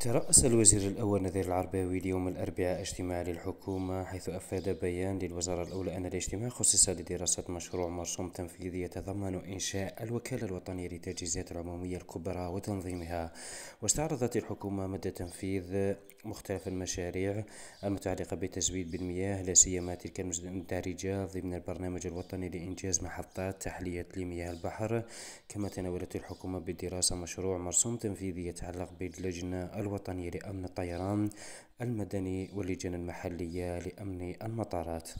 ترأس الوزير الأول نذير العرباوي اليوم الأربعاء اجتماع للحكومة حيث أفاد بيان للوزارة الأولى أن الاجتماع خصص لدراسة مشروع مرسوم تنفيذي يتضمن إنشاء الوكالة الوطنية للتجهيزات العمومية الكبرى وتنظيمها واستعرضت الحكومة مدى تنفيذ مختلف المشاريع المتعلقة بالتزويد بالمياه لا سيما تلك المندرجة ضمن البرنامج الوطني لإنجاز محطات تحلية لمياه البحر كما تناولت الحكومة بالدراسة مشروع مرسوم تنفيذي يتعلق باللجنة الوطني لأمن الطيران المدني واللجان المحلية لأمن المطارات